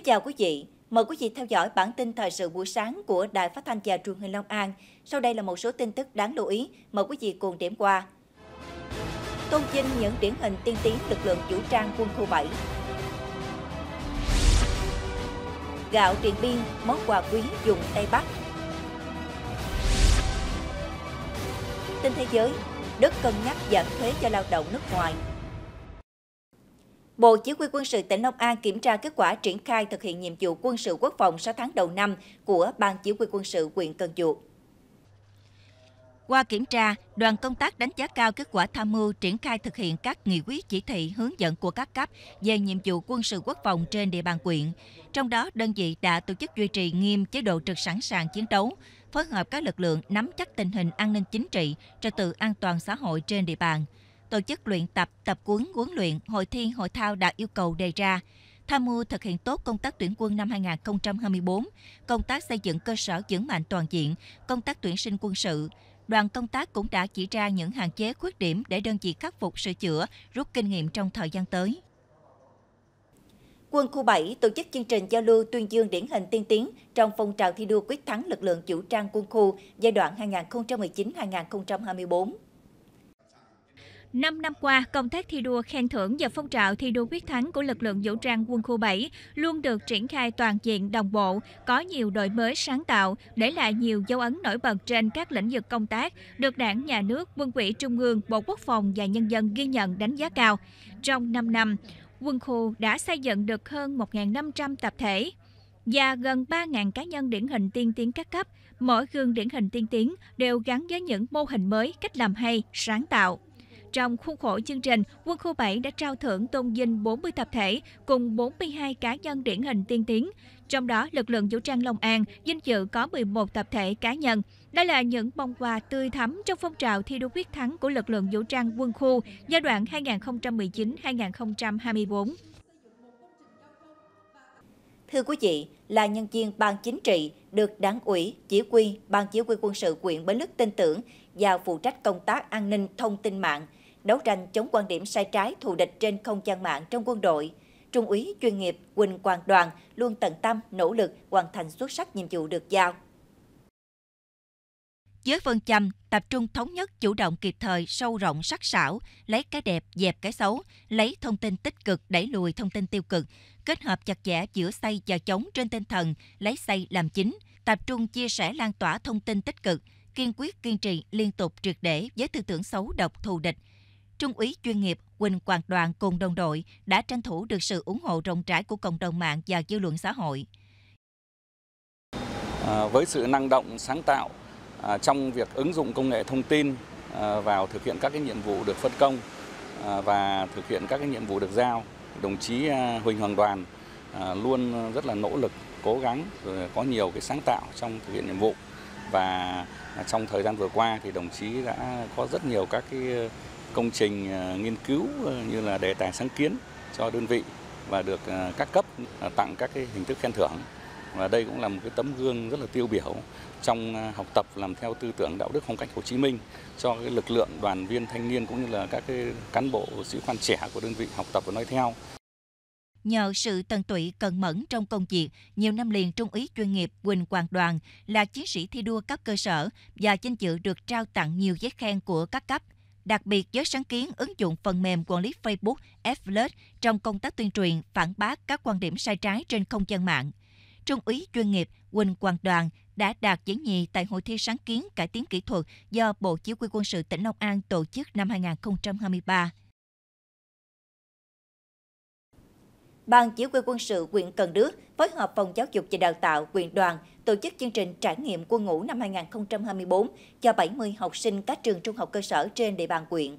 Kính chào quý vị, mời quý vị theo dõi bản tin thời sự buổi sáng của Đài Phát thanh và Truyền hình Long An. Sau đây là một số tin tức đáng lưu ý, mời quý vị cùng điểm qua. Tôn vinh những điển hình tiên tiến lực lượng vũ trang quân khu 7. Gạo Điện Biên, món quà quý dùng Tây Bắc. Tin thế giới, Đức cân nhắc giảm thuế cho lao động nước ngoài Bộ Chỉ huy quân sự tỉnh Long An kiểm tra kết quả triển khai thực hiện nhiệm vụ quân sự quốc phòng 6 tháng đầu năm của Ban Chỉ huy quân sự huyện Cần Duộc. Qua kiểm tra, đoàn công tác đánh giá cao kết quả tham mưu triển khai thực hiện các nghị quyết chỉ thị hướng dẫn của các cấp về nhiệm vụ quân sự quốc phòng trên địa bàn quyện. Trong đó, đơn vị đã tổ chức duy trì nghiêm chế độ trực sẵn sàng chiến đấu, phối hợp các lực lượng nắm chắc tình hình an ninh chính trị, trật tự an toàn xã hội trên địa bàn – tổ chức luyện tập, tập huấn, huấn luyện, hội thi, hội thao đạt yêu cầu đề ra, tham mưu thực hiện tốt công tác tuyển quân năm 2024, công tác xây dựng cơ sở vững mạnh toàn diện, công tác tuyển sinh quân sự. Đoàn công tác cũng đã chỉ ra những hạn chế khuyết điểm để đơn vị khắc phục sửa chữa, rút kinh nghiệm trong thời gian tới. Quân khu 7 tổ chức chương trình giao lưu tuyên dương điển hình tiên tiến trong phong trào thi đua quyết thắng lực lượng chủ trang quân khu giai đoạn 2019-2024. 5 năm qua, công tác thi đua khen thưởng và phong trào thi đua quyết thắng của lực lượng vũ trang quân khu 7 luôn được triển khai toàn diện đồng bộ, có nhiều đổi mới sáng tạo, để lại nhiều dấu ấn nổi bật trên các lĩnh vực công tác, được Đảng, Nhà nước, Quân ủy Trung ương, Bộ Quốc phòng và nhân dân ghi nhận đánh giá cao. Trong 5 năm, quân khu đã xây dựng được hơn 1.500 tập thể và gần 3.000 cá nhân điển hình tiên tiến các cấp. Mỗi gương điển hình tiên tiến đều gắn với những mô hình mới, cách làm hay, sáng tạo. Trong khuôn khổ chương trình, quân khu 7 đã trao thưởng tôn vinh 40 tập thể cùng 42 cá nhân điển hình tiên tiến. Trong đó, lực lượng vũ trang Long An vinh dự có 11 tập thể cá nhân. Đây là những bông hoa tươi thắm trong phong trào thi đua quyết thắng của lực lượng vũ trang quân khu giai đoạn 2019-2024. Thưa quý vị, là nhân viên Ban Chính trị được Đảng ủy, Chỉ huy, Ban Chỉ huy quân sự quyện Bến Lức tin tưởng và phụ trách công tác an ninh thông tin mạng – đấu tranh chống quan điểm sai trái thù địch trên không gian mạng trong quân đội. Trung úy chuyên nghiệp Quỳnh Quang Đoàn luôn tận tâm, nỗ lực hoàn thành xuất sắc nhiệm vụ được giao. Với phương châm, tập trung thống nhất, chủ động kịp thời, sâu rộng, sắc sảo, lấy cái đẹp, dẹp cái xấu, lấy thông tin tích cực, đẩy lùi thông tin tiêu cực, kết hợp chặt chẽ giữa xây và chống trên tinh thần, lấy xây làm chính, tập trung chia sẻ lan tỏa thông tin tích cực, kiên quyết kiên trì liên tục triệt để với tư tưởng xấu độc thù địch, Trung úy chuyên nghiệp Quỳnh Quang Đoàn cùng đồng đội đã tranh thủ được sự ủng hộ rộng rãi của cộng đồng mạng và dư luận xã hội. À, với sự năng động, sáng tạo à, trong việc ứng dụng công nghệ thông tin à, vào thực hiện các cái nhiệm vụ được phân công à, và thực hiện các cái nhiệm vụ được giao, đồng chí à, Huỳnh Hoàng Đoàn à, luôn rất là nỗ lực, cố gắng rồi có nhiều cái sáng tạo trong thực hiện nhiệm vụ và trong thời gian vừa qua thì đồng chí đã có rất nhiều các cái công trình ờ, nghiên cứu ờ, như là đề tài sáng kiến cho đơn vị và được ờ, các cấp tặng các cái hình thức khen thưởng. Và đây cũng là một cái tấm gương rất là tiêu biểu trong học tập làm theo tư tưởng đạo đức phong cách Hồ Chí Minh cho cái lực lượng đoàn viên thanh niên cũng như là các cái cán bộ sĩ quan trẻ của đơn vị học tập và nói theo. Nhờ sự tận tụy cần mẫn trong công việc, nhiều năm liền Trung úy chuyên nghiệp Quỳnh Quang Đoàn là chiến sĩ thi đua cấp cơ sở và danh dự được trao tặng nhiều giấy khen của các cấp đặc biệt với sáng kiến ứng dụng phần mềm quản lý Facebook Flirt trong công tác tuyên truyền, phản bác các quan điểm sai trái trên không gian mạng. Trung úy chuyên nghiệp Quỳnh Quang Đoàn đã đạt giải nhì tại hội thi sáng kiến cải tiến kỹ thuật do Bộ Chỉ huy quân sự tỉnh Long An tổ chức năm 2023. Ban Chỉ huy quân sự huyện Cần Đức phối hợp Phòng Giáo dục và Đào tạo huyện đoàn tổ chức chương trình trải nghiệm quân ngũ năm 2024 cho 70 học sinh các trường trung học cơ sở trên địa bàn huyện.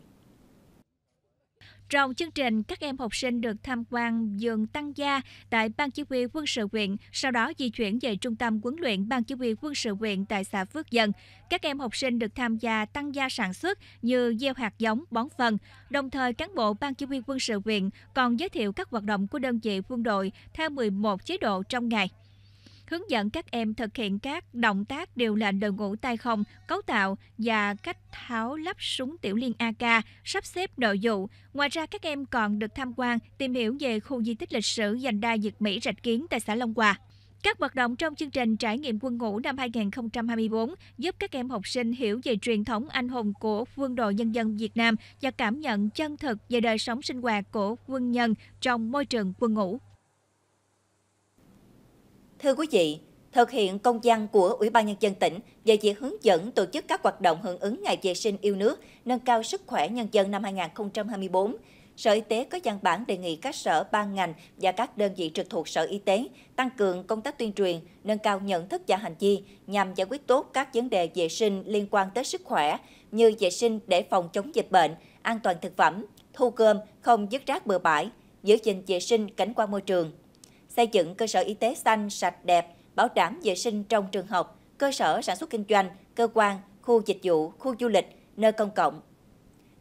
Trong chương trình, các em học sinh được tham quan vườn tăng gia tại Ban Chỉ huy quân sự huyện, sau đó di chuyển về Trung tâm huấn luyện Ban Chỉ huy quân sự huyện tại xã Phước Dân. Các em học sinh được tham gia tăng gia sản xuất như gieo hạt giống, bón phân. Đồng thời, cán bộ Ban Chỉ huy quân sự huyện còn giới thiệu các hoạt động của đơn vị quân đội theo 11 chế độ trong ngày hướng dẫn các em thực hiện các động tác đều là đội ngũ tay không, cấu tạo và cách tháo lắp súng tiểu liên AK, sắp xếp nội vụ Ngoài ra, các em còn được tham quan, tìm hiểu về khu di tích lịch sử dành đa Việt Mỹ Rạch Kiến tại xã Long Hòa. Các hoạt động trong chương trình trải nghiệm quân ngũ năm 2024 giúp các em học sinh hiểu về truyền thống anh hùng của quân đội nhân dân Việt Nam và cảm nhận chân thực về đời sống sinh hoạt của quân nhân trong môi trường quân ngũ. Thưa quý vị, thực hiện công văn của Ủy ban Nhân dân tỉnh về việc hướng dẫn tổ chức các hoạt động hưởng ứng Ngày vệ sinh yêu nước, nâng cao sức khỏe nhân dân năm 2024, Sở Y tế có văn bản đề nghị các sở ban ngành và các đơn vị trực thuộc Sở Y tế tăng cường công tác tuyên truyền, nâng cao nhận thức và hành vi nhằm giải quyết tốt các vấn đề vệ sinh liên quan tới sức khỏe như vệ sinh để phòng chống dịch bệnh, an toàn thực phẩm, thu gom, không dứt rác bừa bãi, giữ gìn vệ sinh cảnh quan môi trường xây dựng cơ sở y tế xanh, sạch, đẹp, bảo đảm vệ sinh trong trường học, cơ sở sản xuất kinh doanh, cơ quan, khu dịch vụ, khu du lịch, nơi công cộng.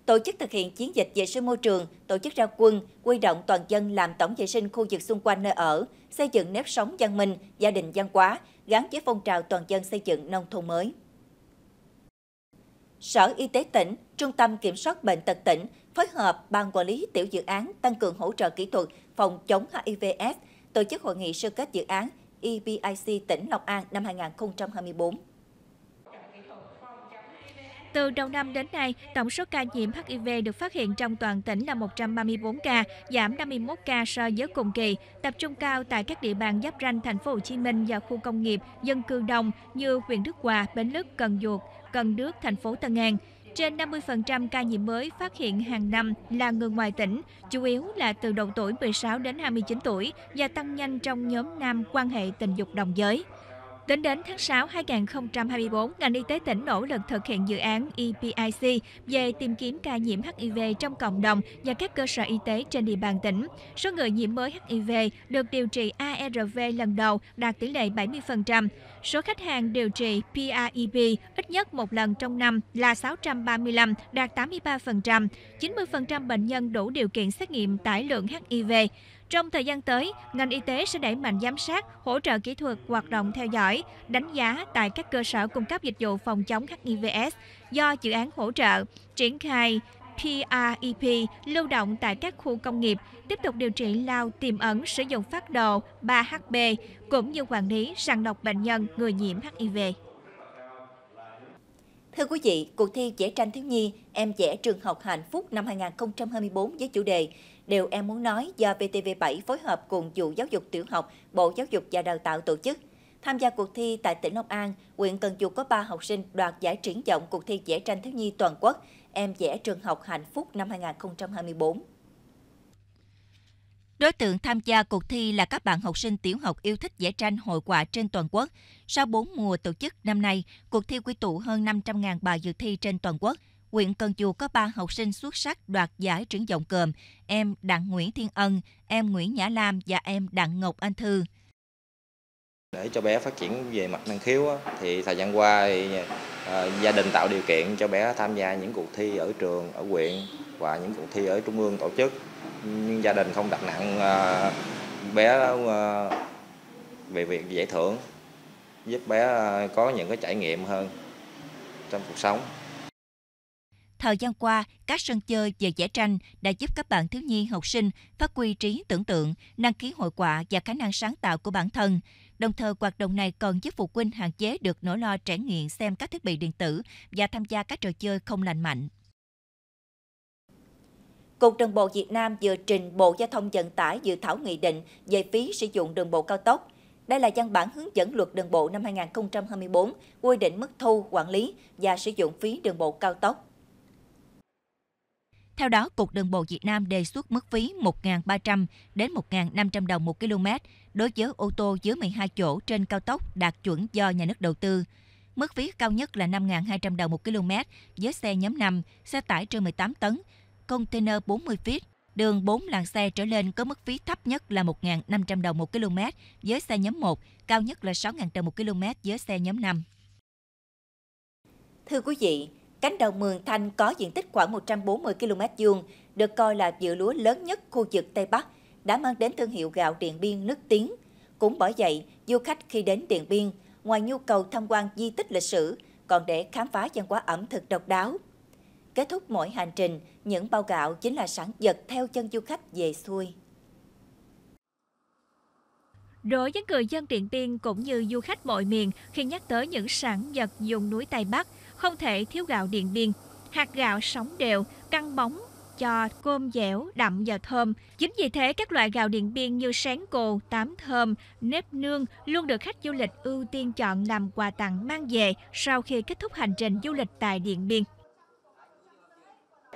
Tổ chức thực hiện chiến dịch vệ sinh môi trường, tổ chức ra quân, quy động toàn dân làm tổng vệ sinh khu vực xung quanh nơi ở, xây dựng nếp sống văn minh, gia đình văn hóa, gắn với phong trào toàn dân xây dựng nông thôn mới. Sở Y tế tỉnh, Trung tâm Kiểm soát Bệnh tật tỉnh phối hợp Ban Quản lý Tiểu dự án tăng cường hỗ trợ kỹ thuật phòng chống HIVS tổ chức hội nghị sơ kết dự án EPIC tỉnh Long An năm 2024. Từ đầu năm đến nay, tổng số ca nhiễm HIV được phát hiện trong toàn tỉnh là 134 ca, giảm 51 ca so với cùng kỳ, tập trung cao tại các địa bàn giáp ranh thành phố Hồ Chí Minh và khu công nghiệp, dân cư đông như huyện Đức Hòa, Bến Lức, Cần Duộc, Cần Đước, thành phố Tân An. Trên 50% ca nhiễm mới phát hiện hàng năm là người ngoài tỉnh, chủ yếu là từ độ tuổi 16 đến 29 tuổi và tăng nhanh trong nhóm nam quan hệ tình dục đồng giới. Tính đến tháng 6 2024, ngành y tế tỉnh nỗ lực thực hiện dự án EPIC về tìm kiếm ca nhiễm HIV trong cộng đồng và các cơ sở y tế trên địa bàn tỉnh. Số người nhiễm mới HIV được điều trị ARV lần đầu đạt tỷ lệ 70%. Số khách hàng điều trị PrEP e ít nhất một lần trong năm là 635, đạt 83%. 90% bệnh nhân đủ điều kiện xét nghiệm tải lượng HIV. Trong thời gian tới, ngành y tế sẽ đẩy mạnh giám sát, hỗ trợ kỹ thuật, hoạt động theo dõi, đánh giá tại các cơ sở cung cấp dịch vụ phòng chống HIVS do dự án hỗ trợ, triển khai PREP e lưu động tại các khu công nghiệp, tiếp tục điều trị lao tiềm ẩn sử dụng phát đồ 3HB cũng như quản lý sàng lọc bệnh nhân người nhiễm HIV. Thưa quý vị, cuộc thi vẽ tranh thiếu nhi Em vẽ trường học hạnh phúc năm 2024 với chủ đề Điều em muốn nói do VTV7 phối hợp cùng vụ giáo dục tiểu học, Bộ Giáo dục và Đào tạo tổ chức. Tham gia cuộc thi tại tỉnh Long An, huyện Cần Duộc có 3 học sinh đoạt giải triển vọng cuộc thi vẽ tranh thiếu nhi toàn quốc Em vẽ trường học hạnh phúc năm 2024. Đối tượng tham gia cuộc thi là các bạn học sinh tiểu học yêu thích vẽ tranh hội họa trên toàn quốc. Sau 4 mùa tổ chức năm nay, cuộc thi quy tụ hơn 500.000 bài dự thi trên toàn quốc huyện Cần chùa có 3 học sinh xuất sắc đoạt giải trưởng giọng cơm, em Đặng Nguyễn Thiên Ân, em Nguyễn Nhã Lam và em Đặng Ngọc Anh Thư. Để cho bé phát triển về mặt năng khiếu thì thời gian qua thì, à, gia đình tạo điều kiện cho bé tham gia những cuộc thi ở trường, ở huyện và những cuộc thi ở trung ương tổ chức. Nhưng gia đình không đặt nặng à, bé à, về việc giải thưởng giúp bé có những cái trải nghiệm hơn trong cuộc sống Thời gian qua, các sân chơi về vẽ tranh đã giúp các bạn thiếu nhi học sinh phát huy trí tưởng tượng, năng khiếu hội họa và khả năng sáng tạo của bản thân. Đồng thời, hoạt động này còn giúp phụ huynh hạn chế được nỗi lo trải nghiệm xem các thiết bị điện tử và tham gia các trò chơi không lành mạnh. Cục Đường bộ Việt Nam vừa trình Bộ Giao thông Vận tải dự thảo nghị định về phí sử dụng đường bộ cao tốc. Đây là văn bản hướng dẫn luật đường bộ năm 2024 quy định mức thu, quản lý và sử dụng phí đường bộ cao tốc theo đó, Cục Đường bộ Việt Nam đề xuất mức phí 1.300 đến 1.500 đồng một km đối với ô tô dưới 12 chỗ trên cao tốc đạt chuẩn do nhà nước đầu tư. Mức phí cao nhất là 5.200 đồng một km với xe nhóm 5, xe tải trên 18 tấn, container 40 feet, đường 4 làng xe trở lên có mức phí thấp nhất là 1.500 đồng một km với xe nhóm 1, cao nhất là 6.000 đồng một km với xe nhóm 5. Thưa quý vị, Cánh đồng Mường Thanh có diện tích khoảng 140 km vuông, được coi là dựa lúa lớn nhất khu vực Tây Bắc, đã mang đến thương hiệu gạo Điện Biên nước tiếng. Cũng bởi vậy, du khách khi đến Điện Biên, ngoài nhu cầu tham quan di tích lịch sử, còn để khám phá văn hóa ẩm thực độc đáo. Kết thúc mỗi hành trình, những bao gạo chính là sản vật theo chân du khách về xuôi. Đối với người dân Điện Biên cũng như du khách mọi miền khi nhắc tới những sản vật dùng núi Tây Bắc – không thể thiếu gạo Điện Biên, hạt gạo sống đều, căng bóng, cho cơm dẻo, đậm và thơm. Chính vì thế các loại gạo Điện Biên như sáng cồ, tám thơm, nếp nương luôn được khách du lịch ưu tiên chọn làm quà tặng mang về sau khi kết thúc hành trình du lịch tại Điện Biên.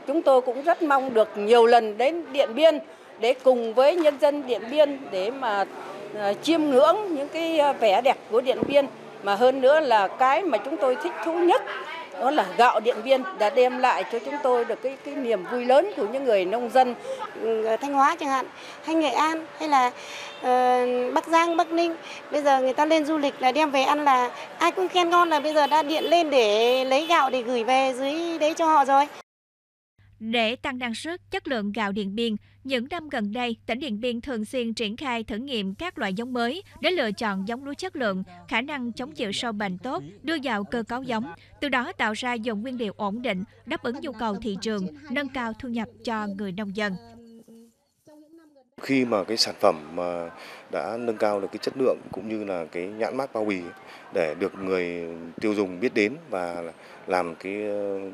Chúng tôi cũng rất mong được nhiều lần đến Điện Biên để cùng với nhân dân Điện Biên để mà à, chiêm ngưỡng những cái à, vẻ đẹp của Điện Biên mà hơn nữa là cái mà chúng tôi thích thú nhất đó là gạo Điện Biên đã đem lại cho chúng tôi được cái cái niềm vui lớn của những người nông dân ở ừ, Thanh Hóa chẳng hạn, hay Nghệ An hay là uh, Bắc Giang, Bắc Ninh. Bây giờ người ta lên du lịch là đem về ăn là ai cũng khen ngon là bây giờ đã điện lên để lấy gạo để gửi về dưới đấy cho họ rồi. Để tăng năng suất, chất lượng gạo Điện Biên, những năm gần đây, tỉnh Điện Biên thường xuyên triển khai thử nghiệm các loại giống mới để lựa chọn giống lúa chất lượng, khả năng chống chịu sâu bệnh tốt, đưa vào cơ cấu giống, từ đó tạo ra dòng nguyên liệu ổn định, đáp ứng nhu cầu thị trường, nâng cao thu nhập cho người nông dân. Khi mà cái sản phẩm mà đã nâng cao được cái chất lượng cũng như là cái nhãn mát bao bì để được người tiêu dùng biết đến và làm cái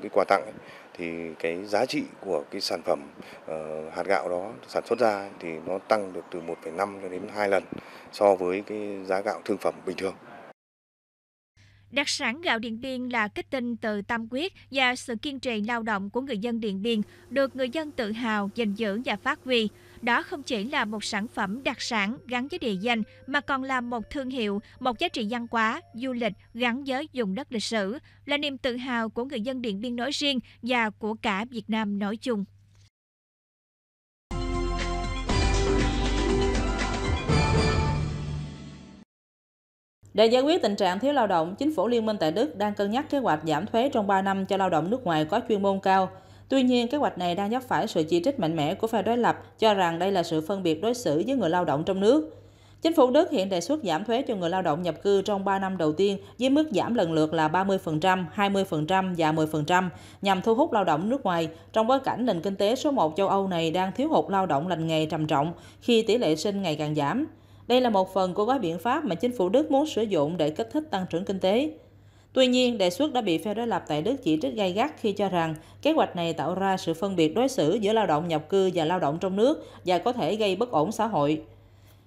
cái quà tặng ấy, thì cái giá trị của cái sản phẩm ờ, hạt gạo đó sản xuất ra thì nó tăng được từ 1,5 cho đến 2 lần so với cái giá gạo thương phẩm bình thường. Đặc sản gạo Điện Biên là kết tinh từ tâm quyết và sự kiên trì lao động của người dân Điện Biên, được người dân tự hào, gìn giữ và phát huy. Đó không chỉ là một sản phẩm đặc sản gắn với địa danh mà còn là một thương hiệu, một giá trị văn hóa, du lịch gắn với vùng đất lịch sử, là niềm tự hào của người dân Điện Biên nói riêng và của cả Việt Nam nói chung. Để giải quyết tình trạng thiếu lao động, chính phủ liên minh tại Đức đang cân nhắc kế hoạch giảm thuế trong 3 năm cho lao động nước ngoài có chuyên môn cao. Tuy nhiên, kế hoạch này đang vấp phải sự chỉ trích mạnh mẽ của phe đối lập cho rằng đây là sự phân biệt đối xử với người lao động trong nước. Chính phủ Đức hiện đề xuất giảm thuế cho người lao động nhập cư trong 3 năm đầu tiên với mức giảm lần lượt là 30%, 20% và 10% nhằm thu hút lao động nước ngoài trong bối cảnh nền kinh tế số 1 châu Âu này đang thiếu hụt lao động lành nghề trầm trọng khi tỷ lệ sinh ngày càng giảm. Đây là một phần của gói biện pháp mà chính phủ Đức muốn sử dụng để kích thích tăng trưởng kinh tế. Tuy nhiên, đề xuất đã bị phe đối lập tại Đức chỉ trích gay gắt khi cho rằng kế hoạch này tạo ra sự phân biệt đối xử giữa lao động nhập cư và lao động trong nước và có thể gây bất ổn xã hội.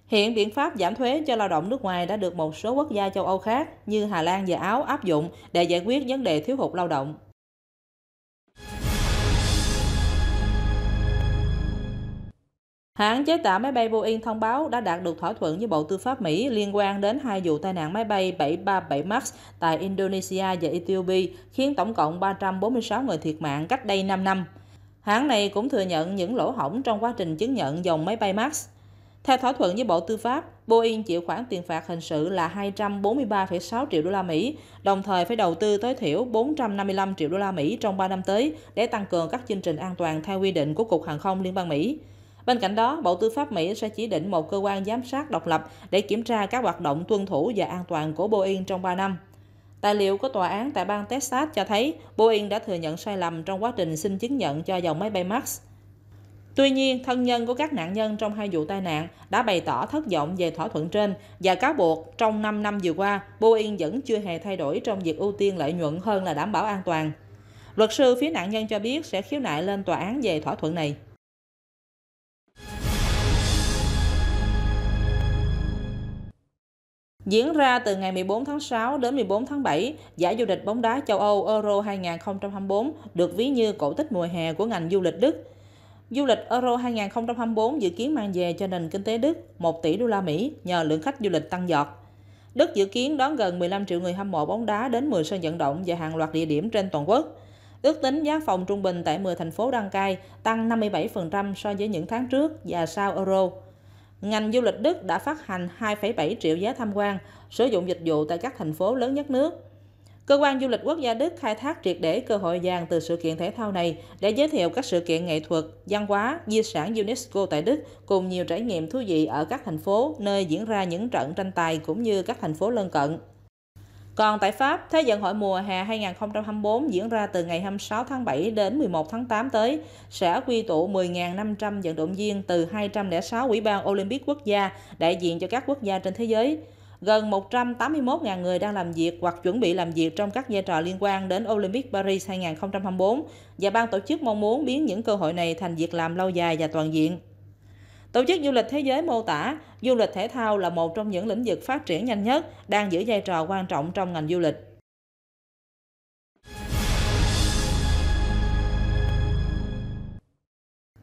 Hiện biện pháp giảm thuế cho lao động nước ngoài đã được một số quốc gia châu Âu khác như Hà Lan và Áo áp dụng để giải quyết vấn đề thiếu hụt lao động. Hãng chế tạo máy bay Boeing thông báo đã đạt được thỏa thuận với Bộ Tư pháp Mỹ liên quan đến hai vụ tai nạn máy bay 737 MAX tại Indonesia và Ethiopia, khiến tổng cộng 346 người thiệt mạng cách đây 5 năm. Hãng này cũng thừa nhận những lỗ hổng trong quá trình chứng nhận dòng máy bay MAX. Theo thỏa thuận với Bộ Tư pháp, Boeing chịu khoản tiền phạt hình sự là 243,6 triệu đô la Mỹ, đồng thời phải đầu tư tối thiểu 455 triệu đô la Mỹ trong 3 năm tới để tăng cường các chương trình an toàn theo quy định của Cục Hàng không Liên bang Mỹ. Bên cạnh đó, Bộ Tư pháp Mỹ sẽ chỉ định một cơ quan giám sát độc lập để kiểm tra các hoạt động tuân thủ và an toàn của Boeing trong 3 năm. Tài liệu của tòa án tại bang Texas cho thấy Boeing đã thừa nhận sai lầm trong quá trình xin chứng nhận cho dòng máy bay MAX. Tuy nhiên, thân nhân của các nạn nhân trong hai vụ tai nạn đã bày tỏ thất vọng về thỏa thuận trên và cáo buộc trong 5 năm vừa qua, Boeing vẫn chưa hề thay đổi trong việc ưu tiên lợi nhuận hơn là đảm bảo an toàn. Luật sư phía nạn nhân cho biết sẽ khiếu nại lên tòa án về thỏa thuận này. Diễn ra từ ngày 14 tháng 6 đến 14 tháng 7, giải du lịch bóng đá châu Âu Euro 2024 được ví như cổ tích mùa hè của ngành du lịch Đức. Du lịch Euro 2024 dự kiến mang về cho nền kinh tế Đức 1 tỷ đô la Mỹ nhờ lượng khách du lịch tăng giọt. Đức dự kiến đón gần 15 triệu người hâm mộ bóng đá đến 10 sân vận động và hàng loạt địa điểm trên toàn quốc. Ước tính giá phòng trung bình tại 10 thành phố đăng cai tăng 57% so với những tháng trước và sau Euro ngành du lịch Đức đã phát hành 2,7 triệu giá tham quan, sử dụng dịch vụ tại các thành phố lớn nhất nước. Cơ quan du lịch quốc gia Đức khai thác triệt để cơ hội vàng từ sự kiện thể thao này để giới thiệu các sự kiện nghệ thuật, văn hóa, di sản UNESCO tại Đức cùng nhiều trải nghiệm thú vị ở các thành phố nơi diễn ra những trận tranh tài cũng như các thành phố lân cận. Còn tại Pháp, Thế vận hội mùa hè 2024 diễn ra từ ngày 26 tháng 7 đến 11 tháng 8 tới sẽ quy tụ 10.500 vận động viên từ 206 ủy ban Olympic quốc gia đại diện cho các quốc gia trên thế giới. Gần 181.000 người đang làm việc hoặc chuẩn bị làm việc trong các vai trò liên quan đến Olympic Paris 2024 và ban tổ chức mong muốn biến những cơ hội này thành việc làm lâu dài và toàn diện. Tổ chức Du lịch Thế giới mô tả, du lịch thể thao là một trong những lĩnh vực phát triển nhanh nhất, đang giữ vai trò quan trọng trong ngành du lịch.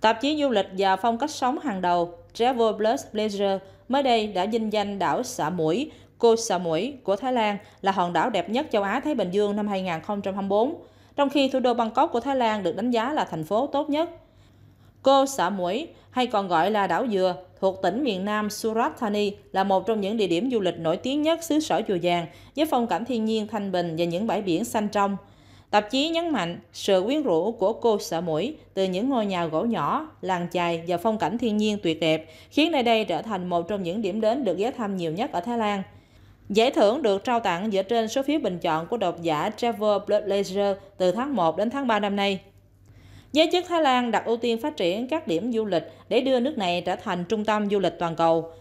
Tạp chí du lịch và phong cách sống hàng đầu Travel Plus Pleasure mới đây đã vinh danh đảo Xả Mũi, Koh Samui của Thái Lan là hòn đảo đẹp nhất châu Á Thái Bình Dương năm 2024, trong khi thủ đô Bangkok của Thái Lan được đánh giá là thành phố tốt nhất. Cô xã muối hay còn gọi là đảo dừa thuộc tỉnh miền Nam Surat Thani là một trong những địa điểm du lịch nổi tiếng nhất xứ sở chùa vàng với phong cảnh thiên nhiên thanh bình và những bãi biển xanh trong. Tạp chí nhấn mạnh sự quyến rũ của cô sợ mũi từ những ngôi nhà gỗ nhỏ, làng chài và phong cảnh thiên nhiên tuyệt đẹp, khiến nơi đây trở thành một trong những điểm đến được ghé thăm nhiều nhất ở Thái Lan. Giải thưởng được trao tặng dựa trên số phiếu bình chọn của độc giả Trevor Blood Leisure từ tháng 1 đến tháng 3 năm nay. Giới chức Thái Lan đặt ưu tiên phát triển các điểm du lịch để đưa nước này trở thành trung tâm du lịch toàn cầu.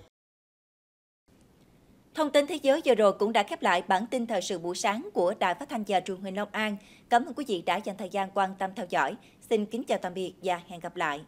Thông tin thế giới vừa rồi cũng đã khép lại bản tin thời sự buổi sáng của Đài Phát thanh và Truyền hình Long An. Cảm ơn quý vị đã dành thời gian quan tâm theo dõi. Xin kính chào tạm biệt và hẹn gặp lại.